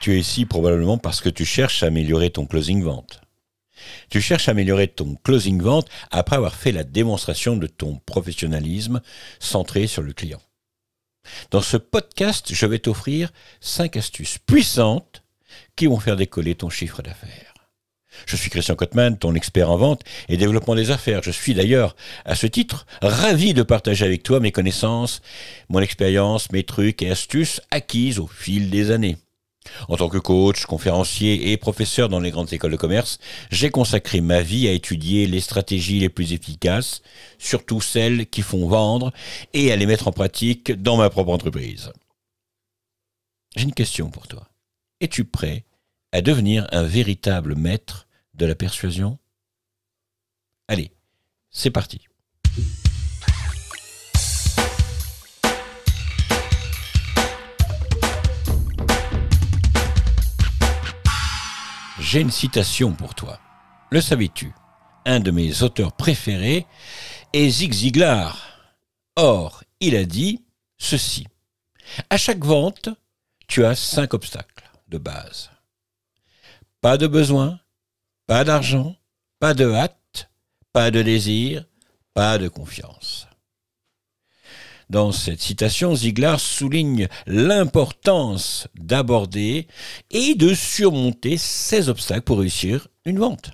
Tu es ici probablement parce que tu cherches à améliorer ton closing vente. Tu cherches à améliorer ton closing vente après avoir fait la démonstration de ton professionnalisme centré sur le client. Dans ce podcast, je vais t'offrir cinq astuces puissantes qui vont faire décoller ton chiffre d'affaires. Je suis Christian Kotman, ton expert en vente et développement des affaires. Je suis d'ailleurs, à ce titre, ravi de partager avec toi mes connaissances, mon expérience, mes trucs et astuces acquises au fil des années. En tant que coach, conférencier et professeur dans les grandes écoles de commerce, j'ai consacré ma vie à étudier les stratégies les plus efficaces, surtout celles qui font vendre, et à les mettre en pratique dans ma propre entreprise. J'ai une question pour toi. Es-tu prêt à devenir un véritable maître de la persuasion Allez, c'est parti. j'ai une citation pour toi. Le savais-tu Un de mes auteurs préférés est Zig Ziglar. Or, il a dit ceci. À chaque vente, tu as cinq obstacles de base. Pas de besoin, pas d'argent, pas de hâte, pas de désir, pas de confiance. Dans cette citation, Ziglar souligne l'importance d'aborder et de surmonter ces obstacles pour réussir une vente.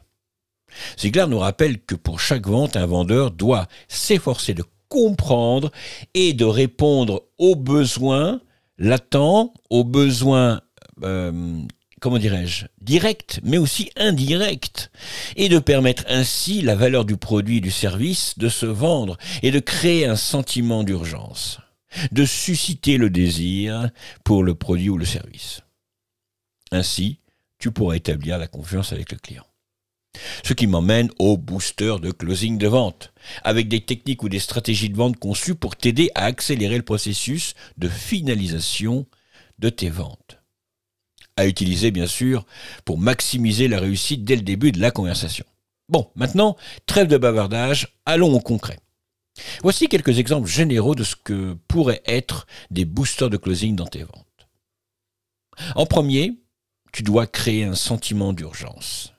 Ziglar nous rappelle que pour chaque vente, un vendeur doit s'efforcer de comprendre et de répondre aux besoins latents, aux besoins euh, comment dirais-je, direct, mais aussi indirect, et de permettre ainsi la valeur du produit et du service de se vendre et de créer un sentiment d'urgence, de susciter le désir pour le produit ou le service. Ainsi, tu pourras établir la confiance avec le client. Ce qui m'emmène au booster de closing de vente, avec des techniques ou des stratégies de vente conçues pour t'aider à accélérer le processus de finalisation de tes ventes à utiliser bien sûr pour maximiser la réussite dès le début de la conversation. Bon, maintenant, trêve de bavardage, allons au concret. Voici quelques exemples généraux de ce que pourraient être des boosters de closing dans tes ventes. En premier, tu dois créer un sentiment d'urgence.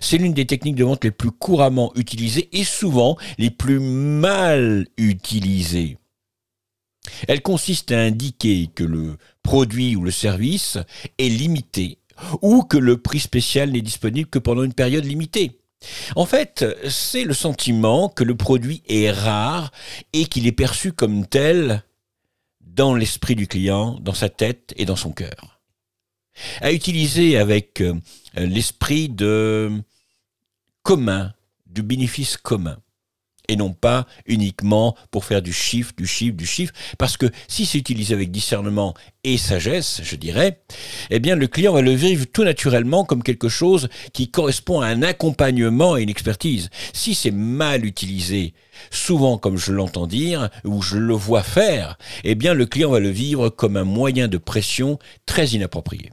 C'est l'une des techniques de vente les plus couramment utilisées et souvent les plus mal utilisées. Elle consiste à indiquer que le produit ou le service est limité ou que le prix spécial n'est disponible que pendant une période limitée. En fait, c'est le sentiment que le produit est rare et qu'il est perçu comme tel dans l'esprit du client, dans sa tête et dans son cœur. À utiliser avec euh, l'esprit de commun, du bénéfice commun et non pas uniquement pour faire du chiffre, du chiffre, du chiffre, parce que si c'est utilisé avec discernement et sagesse, je dirais, eh bien le client va le vivre tout naturellement comme quelque chose qui correspond à un accompagnement et une expertise. Si c'est mal utilisé, souvent comme je l'entends dire ou je le vois faire, eh bien le client va le vivre comme un moyen de pression très inapproprié.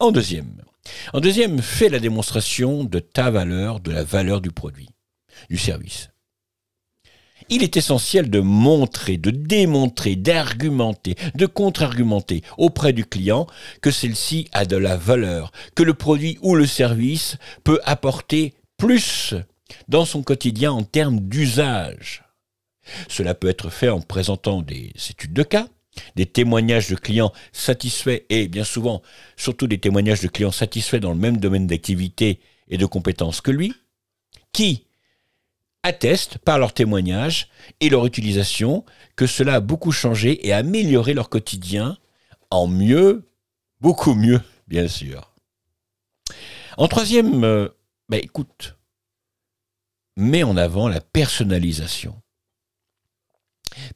En deuxième, en deuxième, fais la démonstration de ta valeur, de la valeur du produit, du service. Il est essentiel de montrer, de démontrer, d'argumenter, de contre-argumenter auprès du client que celle-ci a de la valeur, que le produit ou le service peut apporter plus dans son quotidien en termes d'usage. Cela peut être fait en présentant des études de cas, des témoignages de clients satisfaits et bien souvent surtout des témoignages de clients satisfaits dans le même domaine d'activité et de compétences que lui, qui attestent par leurs témoignages et leur utilisation que cela a beaucoup changé et amélioré leur quotidien en mieux, beaucoup mieux, bien sûr. En troisième, euh, bah, écoute, mets en avant la personnalisation.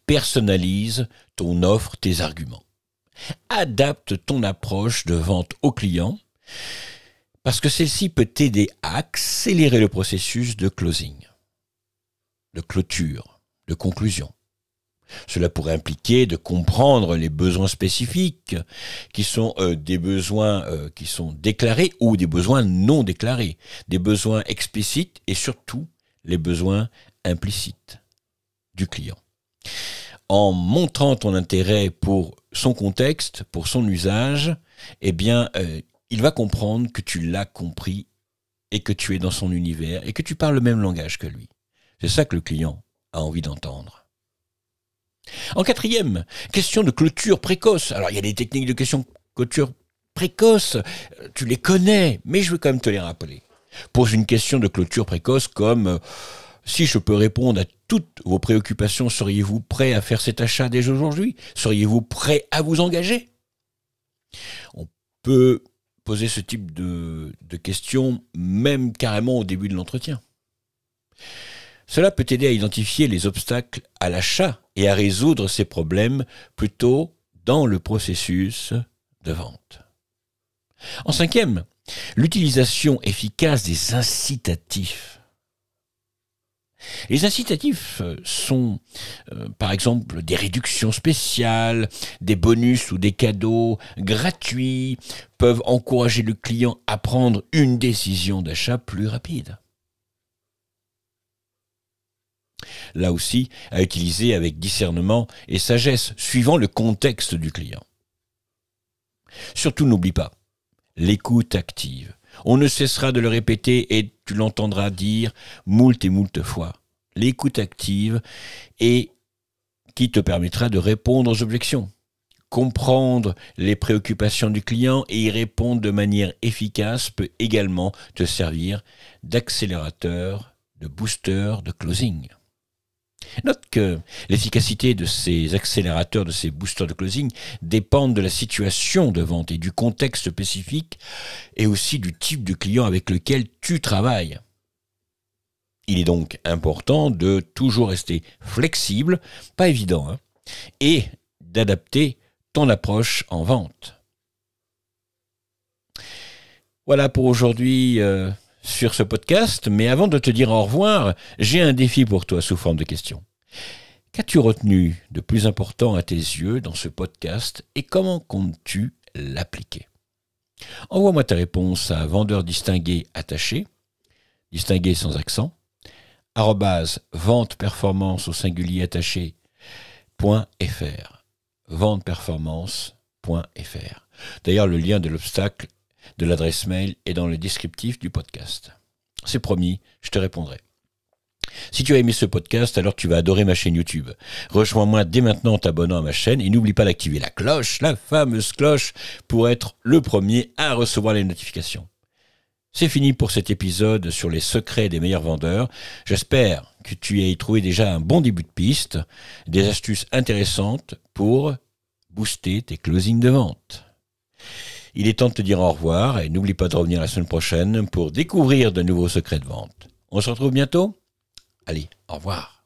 Personnalise ton offre, tes arguments. Adapte ton approche de vente au client parce que celle-ci peut t'aider à accélérer le processus de closing de clôture, de conclusion. Cela pourrait impliquer de comprendre les besoins spécifiques qui sont euh, des besoins euh, qui sont déclarés ou des besoins non déclarés, des besoins explicites et surtout les besoins implicites du client. En montrant ton intérêt pour son contexte, pour son usage, eh bien, euh, il va comprendre que tu l'as compris et que tu es dans son univers et que tu parles le même langage que lui. C'est ça que le client a envie d'entendre. En quatrième, question de clôture précoce. Alors il y a des techniques de question de clôture précoce, tu les connais, mais je veux quand même te les rappeler. Pose une question de clôture précoce comme euh, si je peux répondre à toutes vos préoccupations, seriez-vous prêt à faire cet achat dès aujourd'hui Seriez-vous prêt à vous engager On peut poser ce type de, de questions même carrément au début de l'entretien. Cela peut aider à identifier les obstacles à l'achat et à résoudre ces problèmes plutôt dans le processus de vente. En cinquième, l'utilisation efficace des incitatifs. Les incitatifs sont euh, par exemple des réductions spéciales, des bonus ou des cadeaux gratuits, peuvent encourager le client à prendre une décision d'achat plus rapide. là aussi, à utiliser avec discernement et sagesse, suivant le contexte du client. Surtout n'oublie pas, l'écoute active. On ne cessera de le répéter et tu l'entendras dire moult et moult fois. L'écoute active et qui te permettra de répondre aux objections, comprendre les préoccupations du client et y répondre de manière efficace peut également te servir d'accélérateur, de booster, de closing. Note que l'efficacité de ces accélérateurs, de ces boosters de closing, dépendent de la situation de vente et du contexte spécifique et aussi du type de client avec lequel tu travailles. Il est donc important de toujours rester flexible, pas évident, hein, et d'adapter ton approche en vente. Voilà pour aujourd'hui. Euh, sur ce podcast, mais avant de te dire au revoir, j'ai un défi pour toi sous forme de question. Qu'as-tu retenu de plus important à tes yeux dans ce podcast et comment comptes-tu l'appliquer Envoie-moi ta réponse à vendeur distingué attaché, distingué sans accent, arrobase vente performance au singulier attaché .fr, venteperformance.fr. D'ailleurs, le lien de l'obstacle de l'adresse mail et dans le descriptif du podcast. C'est promis, je te répondrai. Si tu as aimé ce podcast, alors tu vas adorer ma chaîne YouTube. Rejoins-moi dès maintenant en t'abonnant à ma chaîne et n'oublie pas d'activer la cloche, la fameuse cloche, pour être le premier à recevoir les notifications. C'est fini pour cet épisode sur les secrets des meilleurs vendeurs. J'espère que tu as trouvé déjà un bon début de piste, des astuces intéressantes pour booster tes closings de vente. Il est temps de te dire au revoir et n'oublie pas de revenir la semaine prochaine pour découvrir de nouveaux secrets de vente. On se retrouve bientôt Allez, au revoir